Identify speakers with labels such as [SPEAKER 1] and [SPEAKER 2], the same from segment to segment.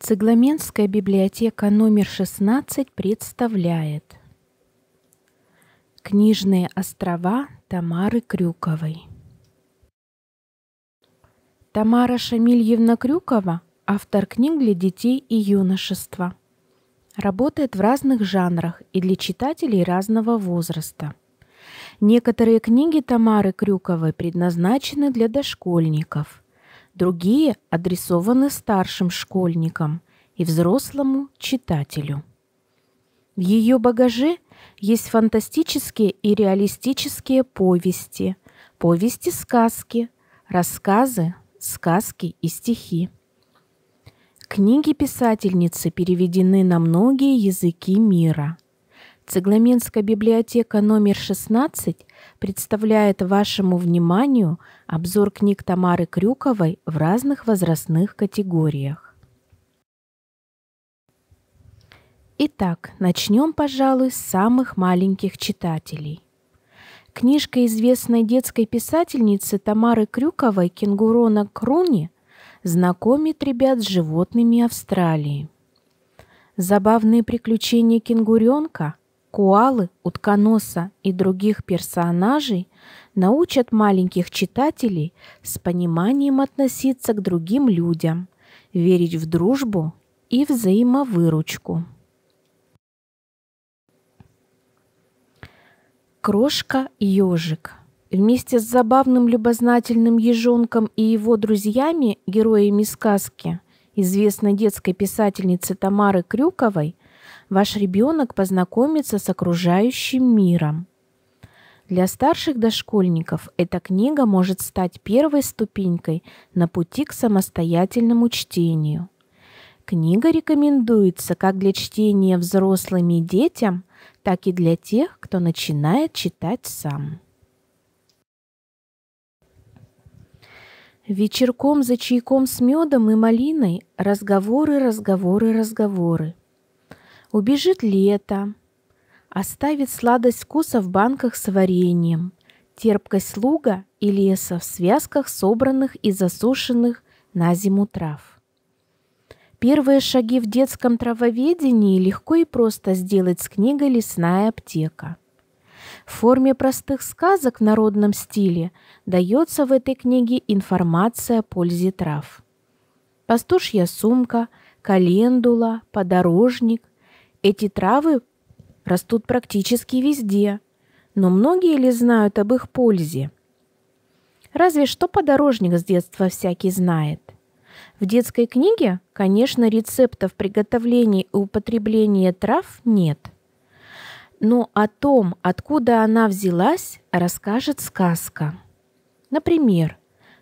[SPEAKER 1] Цегламенская библиотека номер 16 представляет Книжные острова Тамары Крюковой Тамара Шамильевна Крюкова – автор книг для детей и юношества. Работает в разных жанрах и для читателей разного возраста. Некоторые книги Тамары Крюковой предназначены для дошкольников – другие адресованы старшим школьникам и взрослому читателю. В ее багаже есть фантастические и реалистические повести, повести-сказки, рассказы, сказки и стихи. Книги писательницы переведены на многие языки мира. Цегламенская библиотека номер 16 представляет вашему вниманию обзор книг Тамары Крюковой в разных возрастных категориях. Итак, начнем, пожалуй, с самых маленьких читателей. Книжка известной детской писательницы Тамары Крюковой «Кенгурона Круни» знакомит ребят с животными Австралии. Забавные приключения кенгуренка – Коалы, утконоса и других персонажей научат маленьких читателей с пониманием относиться к другим людям, верить в дружбу и взаимовыручку. Крошка-ежик вместе с забавным любознательным ежонком и его друзьями, героями сказки, известной детской писательницы Тамары Крюковой – ваш ребенок познакомится с окружающим миром. Для старших дошкольников эта книга может стать первой ступенькой на пути к самостоятельному чтению. Книга рекомендуется как для чтения взрослыми детям, так и для тех, кто начинает читать сам. Вечерком за чайком с медом и малиной разговоры, разговоры, разговоры. Убежит лето, оставит сладость вкуса в банках с вареньем, терпкость луга и леса в связках собранных и засушенных на зиму трав. Первые шаги в детском травоведении легко и просто сделать с книгой «Лесная аптека». В форме простых сказок в народном стиле дается в этой книге информация о пользе трав. Пастушья сумка, календула, подорожник, эти травы растут практически везде, но многие ли знают об их пользе? Разве что подорожник с детства всякий знает. В детской книге, конечно, рецептов приготовления и употребления трав нет. Но о том, откуда она взялась, расскажет сказка. Например,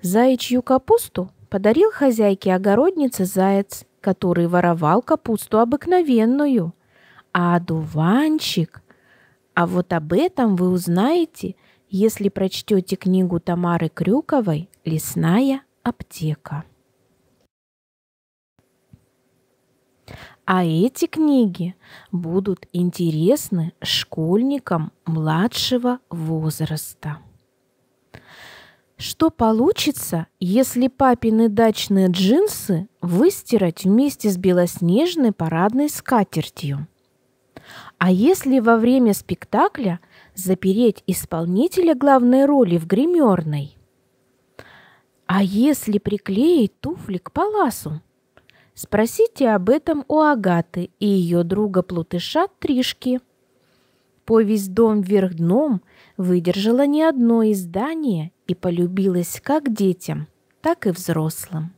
[SPEAKER 1] заячью капусту подарил хозяйке огородница заяц, который воровал капусту обыкновенную – а одуванчик. А вот об этом вы узнаете, если прочтете книгу Тамары Крюковой «Лесная аптека». А эти книги будут интересны школьникам младшего возраста. Что получится, если папины дачные джинсы выстирать вместе с белоснежной парадной скатертью? А если во время спектакля запереть исполнителя главной роли в гримерной? А если приклеить туфли к паласу? Спросите об этом у Агаты и ее друга-плутыша Тришки. Повесть «Дом вверх дном» выдержала не одно издание и полюбилась как детям, так и взрослым.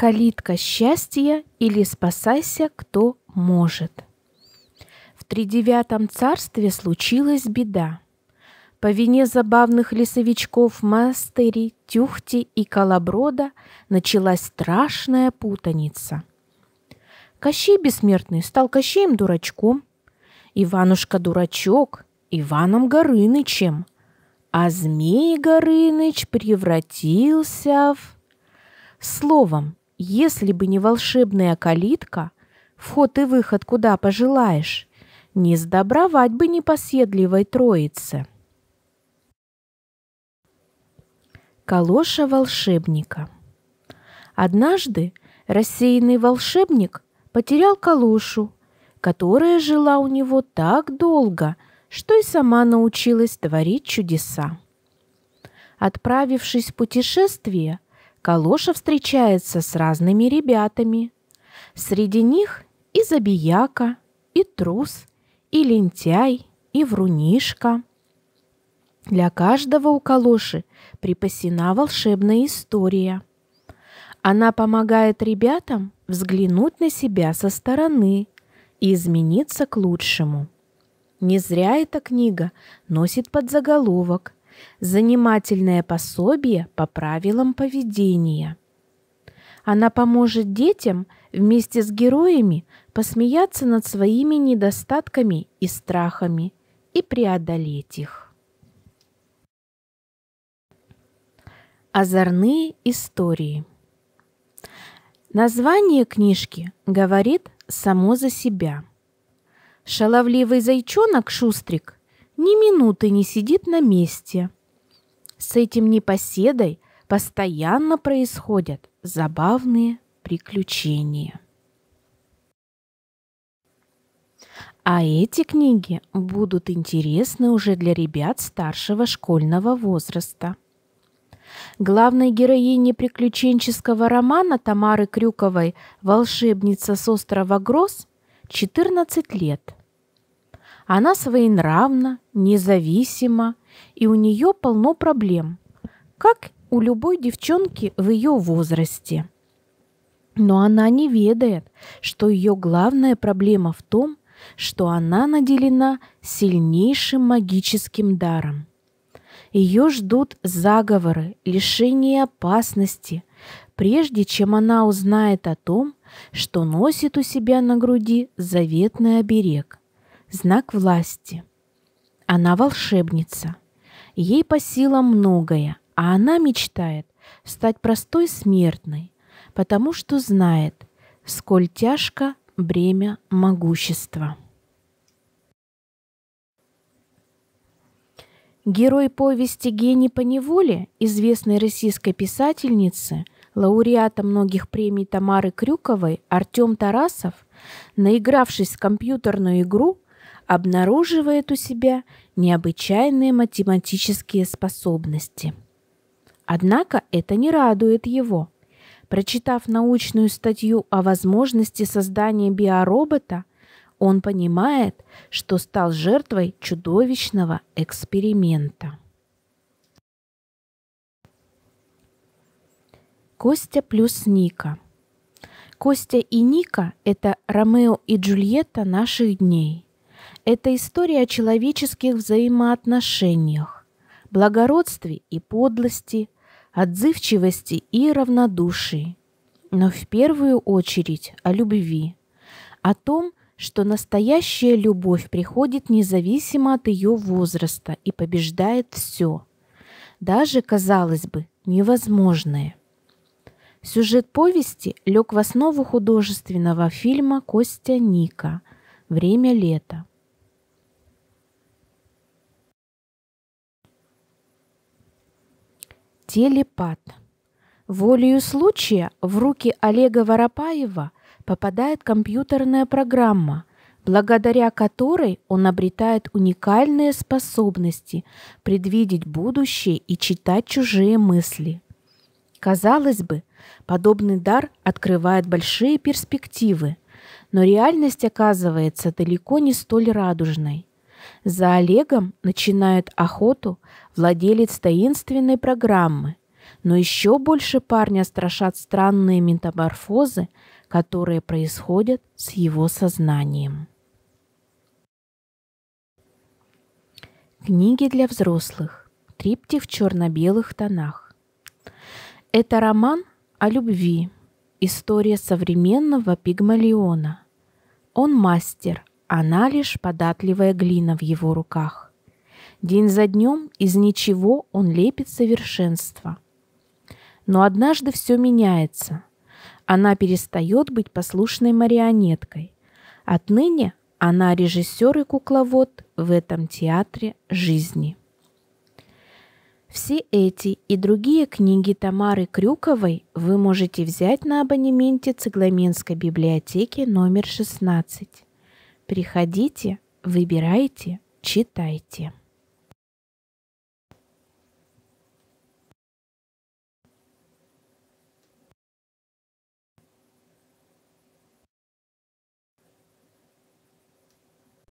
[SPEAKER 1] калитка счастья или спасайся, кто может. В тридевятом царстве случилась беда. По вине забавных лесовичков Мастери, Тюхти и Колоброда началась страшная путаница. Кощей бессмертный стал Кощеем дурачком, Иванушка дурачок Иваном Горынычем, а Змей Горыныч превратился в... Словом, если бы не волшебная калитка, вход и выход куда пожелаешь, не сдобровать бы непоседливой троице. Калоша волшебника Однажды рассеянный волшебник потерял калошу, которая жила у него так долго, что и сама научилась творить чудеса. Отправившись в путешествие – Калоша встречается с разными ребятами. Среди них и забияка, и трус, и лентяй, и врунишка. Для каждого у Калоши припасена волшебная история. Она помогает ребятам взглянуть на себя со стороны и измениться к лучшему. Не зря эта книга носит подзаголовок Занимательное пособие по правилам поведения. Она поможет детям вместе с героями посмеяться над своими недостатками и страхами и преодолеть их. Озорные истории. Название книжки говорит само за себя. Шаловливый зайчонок Шустрик ни минуты не сидит на месте. С этим непоседой постоянно происходят забавные приключения. А эти книги будут интересны уже для ребят старшего школьного возраста. Главной героиней приключенческого романа Тамары Крюковой «Волшебница с острова Гроз» 14 лет – она своенравна, независима, и у нее полно проблем, как у любой девчонки в ее возрасте. Но она не ведает, что ее главная проблема в том, что она наделена сильнейшим магическим даром. Ее ждут заговоры, лишение опасности, прежде чем она узнает о том, что носит у себя на груди заветный оберег знак власти. Она волшебница. Ей по силам многое, а она мечтает стать простой смертной, потому что знает, сколь тяжко бремя могущества. Герой повести «Гений по неволе», известной российской писательницы, лауреата многих премий Тамары Крюковой Артем Тарасов, наигравшись в компьютерную игру – обнаруживает у себя необычайные математические способности. Однако это не радует его. Прочитав научную статью о возможности создания биоробота, он понимает, что стал жертвой чудовищного эксперимента. Костя плюс Ника. Костя и Ника – это Ромео и Джульетта наших дней –– это история о человеческих взаимоотношениях, благородстве и подлости, отзывчивости и равнодушии, но в первую очередь о любви, о том, что настоящая любовь приходит независимо от ее возраста и побеждает все, даже, казалось бы, невозможное. Сюжет повести лег в основу художественного фильма Костя Ника «Время лета». Телепат. Волею случая в руки Олега Воропаева попадает компьютерная программа, благодаря которой он обретает уникальные способности предвидеть будущее и читать чужие мысли. Казалось бы, подобный дар открывает большие перспективы, но реальность оказывается далеко не столь радужной. За Олегом начинает охоту владелец таинственной программы, но еще больше парня страшат странные метаморфозы, которые происходят с его сознанием. Книги для взрослых. Триптих в черно-белых тонах. Это роман о любви. История современного пигмалиона. Он мастер, она лишь податливая глина в его руках. День за днем из ничего он лепит совершенство. Но однажды все меняется. Она перестает быть послушной марионеткой. Отныне она режиссер и кукловод в этом театре жизни. Все эти и другие книги Тамары Крюковой вы можете взять на абонементе Цегламенской библиотеки номер 16. Приходите, выбирайте, читайте.